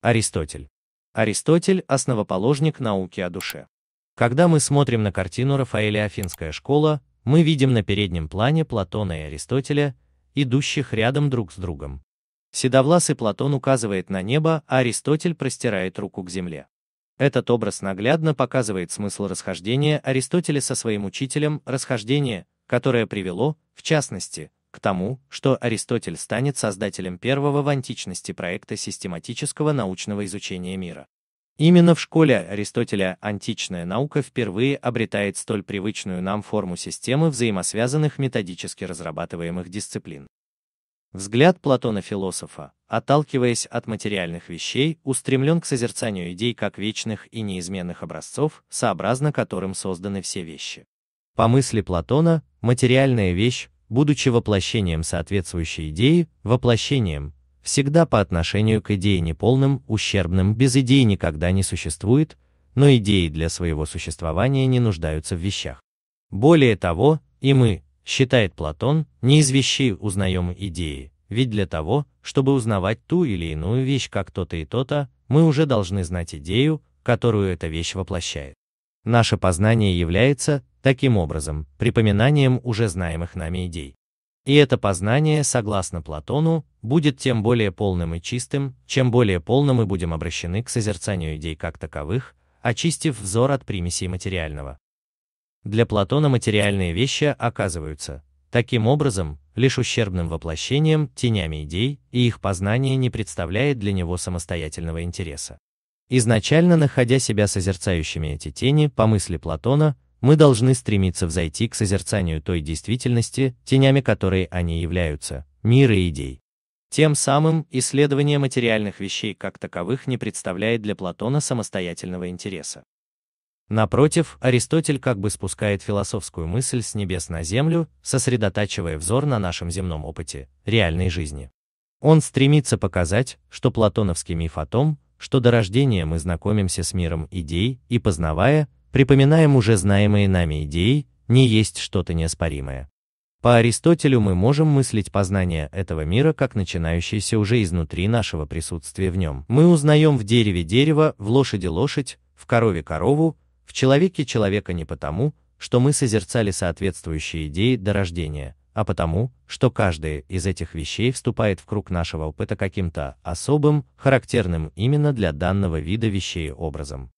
Аристотель. Аристотель – основоположник науки о душе. Когда мы смотрим на картину Рафаэля «Афинская школа», мы видим на переднем плане Платона и Аристотеля, идущих рядом друг с другом. Седовласый Платон указывает на небо, а Аристотель простирает руку к земле. Этот образ наглядно показывает смысл расхождения Аристотеля со своим учителем, расхождение, которое привело, в частности, к тому, что Аристотель станет создателем первого в античности проекта систематического научного изучения мира. Именно в школе Аристотеля античная наука впервые обретает столь привычную нам форму системы взаимосвязанных методически разрабатываемых дисциплин. Взгляд Платона-философа, отталкиваясь от материальных вещей, устремлен к созерцанию идей как вечных и неизменных образцов, сообразно которым созданы все вещи. По мысли Платона, материальная вещь будучи воплощением соответствующей идеи, воплощением, всегда по отношению к идее неполным, ущербным, без идей никогда не существует, но идеи для своего существования не нуждаются в вещах. Более того, и мы, считает Платон, не из вещей узнаем идеи, ведь для того, чтобы узнавать ту или иную вещь как то-то и то-то, мы уже должны знать идею, которую эта вещь воплощает наше познание является, таким образом, припоминанием уже знаемых нами идей. И это познание, согласно Платону, будет тем более полным и чистым, чем более полно мы будем обращены к созерцанию идей как таковых, очистив взор от примесей материального. Для Платона материальные вещи оказываются, таким образом, лишь ущербным воплощением, тенями идей, и их познание не представляет для него самостоятельного интереса. Изначально находя себя созерцающими эти тени, по мысли Платона, мы должны стремиться взойти к созерцанию той действительности, тенями которой они являются, мира идей. Тем самым исследование материальных вещей как таковых не представляет для Платона самостоятельного интереса. Напротив, Аристотель как бы спускает философскую мысль с небес на землю, сосредотачивая взор на нашем земном опыте, реальной жизни. Он стремится показать, что платоновский миф о том, что до рождения мы знакомимся с миром идей и, познавая, припоминаем уже знаемые нами идеи, не есть что-то неоспоримое. По Аристотелю мы можем мыслить познание этого мира как начинающееся уже изнутри нашего присутствия в нем. Мы узнаем в дереве дерево, в лошади лошадь, в корове корову, в человеке человека не потому, что мы созерцали соответствующие идеи до рождения, а потому, что каждая из этих вещей вступает в круг нашего опыта каким-то особым, характерным именно для данного вида вещей образом.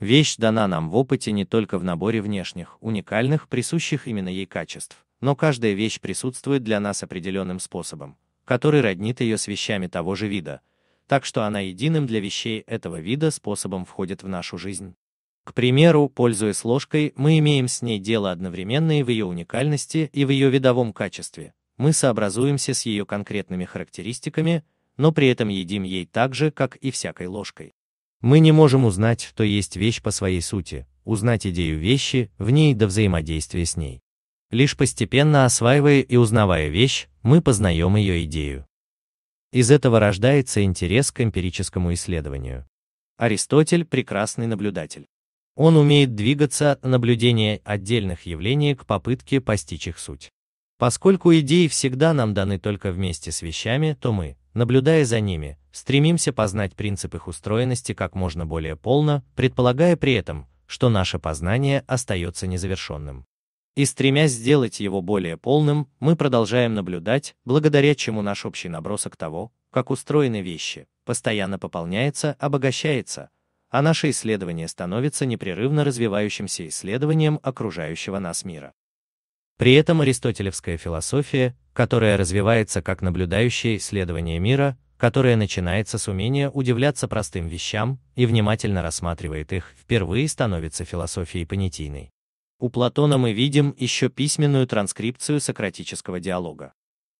Вещь дана нам в опыте не только в наборе внешних, уникальных, присущих именно ей качеств, но каждая вещь присутствует для нас определенным способом, который роднит ее с вещами того же вида, так что она единым для вещей этого вида способом входит в нашу жизнь. К примеру, пользуясь ложкой, мы имеем с ней дело одновременно и в ее уникальности, и в ее видовом качестве. Мы сообразуемся с ее конкретными характеристиками, но при этом едим ей так же, как и всякой ложкой. Мы не можем узнать, что есть вещь по своей сути, узнать идею вещи, в ней до взаимодействия с ней. Лишь постепенно осваивая и узнавая вещь, мы познаем ее идею. Из этого рождается интерес к эмпирическому исследованию. Аристотель – прекрасный наблюдатель. Он умеет двигаться от наблюдения отдельных явлений к попытке постичь их суть. Поскольку идеи всегда нам даны только вместе с вещами, то мы, наблюдая за ними, стремимся познать принцип их устроенности как можно более полно, предполагая при этом, что наше познание остается незавершенным. И стремясь сделать его более полным, мы продолжаем наблюдать, благодаря чему наш общий набросок того, как устроены вещи, постоянно пополняется, обогащается, а наше исследование становится непрерывно развивающимся исследованием окружающего нас мира. При этом аристотелевская философия, которая развивается как наблюдающее исследование мира, которое начинается с умения удивляться простым вещам и внимательно рассматривает их, впервые становится философией понятийной. У Платона мы видим еще письменную транскрипцию сократического диалога.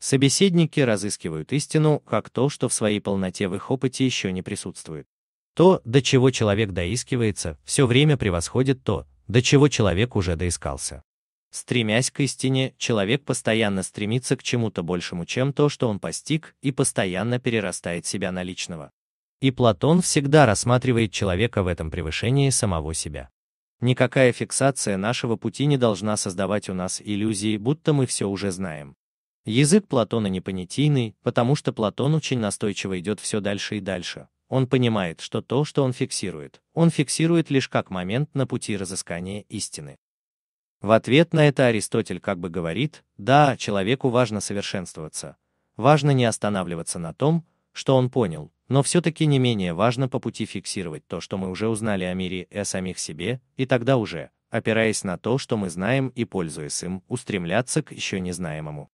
Собеседники разыскивают истину как то, что в своей полноте в их опыте еще не присутствует. То, до чего человек доискивается, все время превосходит то, до чего человек уже доискался. Стремясь к истине, человек постоянно стремится к чему-то большему, чем то, что он постиг, и постоянно перерастает себя на личного. И Платон всегда рассматривает человека в этом превышении самого себя. Никакая фиксация нашего пути не должна создавать у нас иллюзии, будто мы все уже знаем. Язык Платона не понятийный, потому что Платон очень настойчиво идет все дальше и дальше, он понимает, что то, что он фиксирует, он фиксирует лишь как момент на пути разыскания истины. В ответ на это Аристотель как бы говорит, да, человеку важно совершенствоваться, важно не останавливаться на том, что он понял, но все-таки не менее важно по пути фиксировать то, что мы уже узнали о мире и о самих себе, и тогда уже, опираясь на то, что мы знаем и пользуясь им, устремляться к еще незнаемому.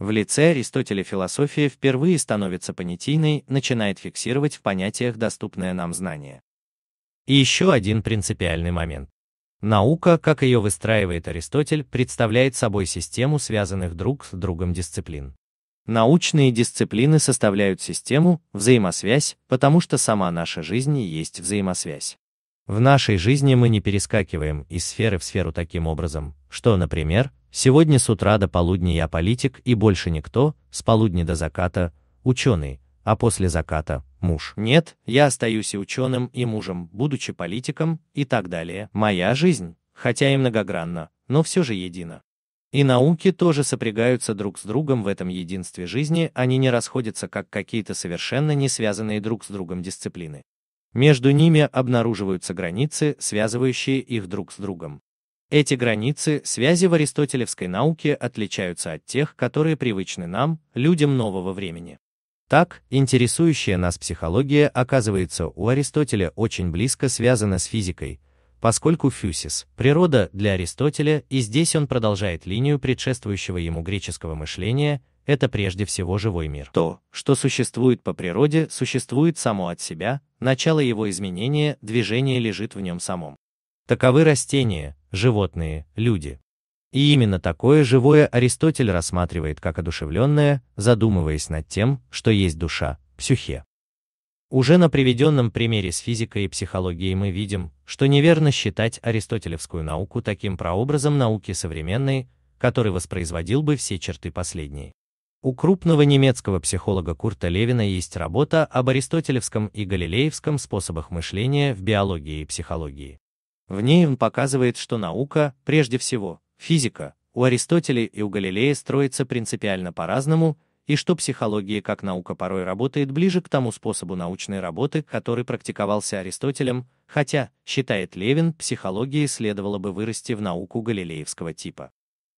В лице Аристотеля философия впервые становится понятийной, начинает фиксировать в понятиях доступное нам знание. И еще один принципиальный момент. Наука, как ее выстраивает Аристотель, представляет собой систему связанных друг с другом дисциплин. Научные дисциплины составляют систему, взаимосвязь, потому что сама наша жизнь и есть взаимосвязь. В нашей жизни мы не перескакиваем из сферы в сферу таким образом, что, например, Сегодня с утра до полудня я политик и больше никто, с полудня до заката – ученый, а после заката – муж. Нет, я остаюсь и ученым, и мужем, будучи политиком, и так далее. Моя жизнь, хотя и многогранна, но все же едина. И науки тоже сопрягаются друг с другом в этом единстве жизни, они не расходятся как какие-то совершенно не связанные друг с другом дисциплины. Между ними обнаруживаются границы, связывающие их друг с другом. Эти границы связи в аристотелевской науке отличаются от тех, которые привычны нам, людям нового времени. Так, интересующая нас психология оказывается у Аристотеля очень близко связана с физикой, поскольку фюсис – природа для Аристотеля, и здесь он продолжает линию предшествующего ему греческого мышления, это прежде всего живой мир. То, что существует по природе, существует само от себя, начало его изменения, движение лежит в нем самом. Таковы растения, животные, люди. И именно такое живое Аристотель рассматривает как одушевленное, задумываясь над тем, что есть душа, психе. Уже на приведенном примере с физикой и психологией мы видим, что неверно считать аристотелевскую науку таким прообразом науки современной, который воспроизводил бы все черты последней. У крупного немецкого психолога Курта Левина есть работа об аристотелевском и галилеевском способах мышления в биологии и психологии. В ней он показывает, что наука, прежде всего, физика, у Аристотеля и у Галилея строится принципиально по-разному, и что психология как наука порой работает ближе к тому способу научной работы, который практиковался Аристотелем, хотя, считает Левин, психологии следовало бы вырасти в науку галилеевского типа.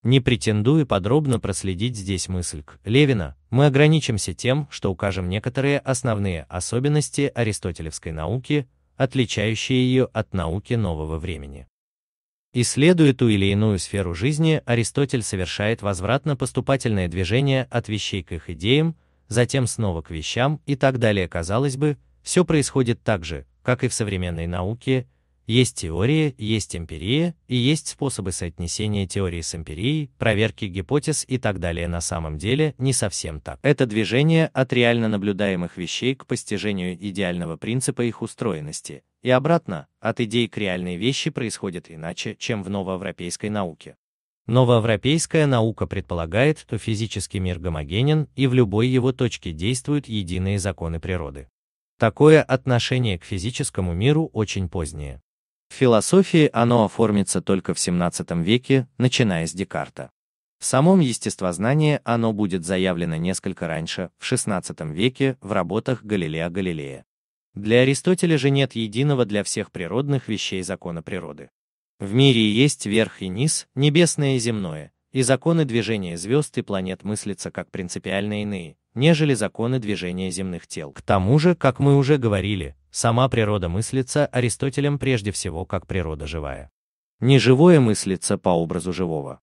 Не претендуя подробно проследить здесь мысль к Левина, мы ограничимся тем, что укажем некоторые основные особенности аристотелевской науки, отличающие ее от науки нового времени. Исследуя ту или иную сферу жизни, Аристотель совершает возвратно-поступательное движение от вещей к их идеям, затем снова к вещам и так далее. Казалось бы, все происходит так же, как и в современной науке, есть теория, есть эмпирия и есть способы соотнесения теории с эмпирией, проверки гипотез и так далее на самом деле не совсем так. Это движение от реально наблюдаемых вещей к постижению идеального принципа их устроенности, и обратно, от идей к реальной вещи происходит иначе, чем в новоевропейской науке. Новоевропейская наука предполагает, что физический мир гомогенен и в любой его точке действуют единые законы природы. Такое отношение к физическому миру очень позднее. В философии оно оформится только в XVII веке, начиная с Декарта. В самом естествознании оно будет заявлено несколько раньше, в XVI веке, в работах Галилея Галилея. Для Аристотеля же нет единого для всех природных вещей закона природы. В мире есть верх и низ, небесное и земное, и законы движения звезд и планет мыслятся как принципиально иные, нежели законы движения земных тел. К тому же, как мы уже говорили, сама природа мыслится Аристотелем прежде всего как природа живая. Неживое мыслится по образу живого.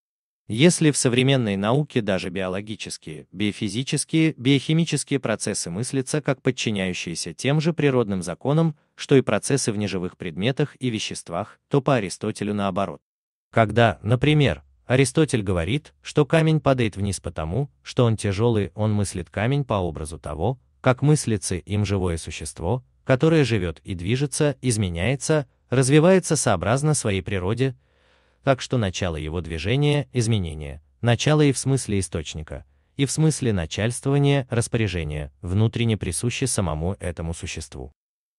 Если в современной науке даже биологические, биофизические, биохимические процессы мыслятся как подчиняющиеся тем же природным законам, что и процессы в неживых предметах и веществах, то по Аристотелю наоборот. Когда, например, Аристотель говорит, что камень падает вниз потому, что он тяжелый, он мыслит камень по образу того, как мыслится им живое существо, которое живет и движется, изменяется, развивается сообразно своей природе, так что начало его движения – изменение, начало и в смысле источника, и в смысле начальствования, распоряжения, внутренне присуще самому этому существу.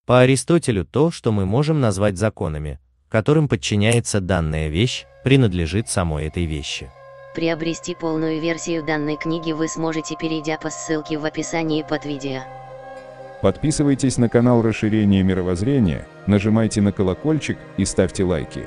По Аристотелю то, что мы можем назвать законами, которым подчиняется данная вещь, принадлежит самой этой вещи. Приобрести полную версию данной книги вы сможете, перейдя по ссылке в описании под видео. Подписывайтесь на канал Расширение мировоззрения, нажимайте на колокольчик и ставьте лайки.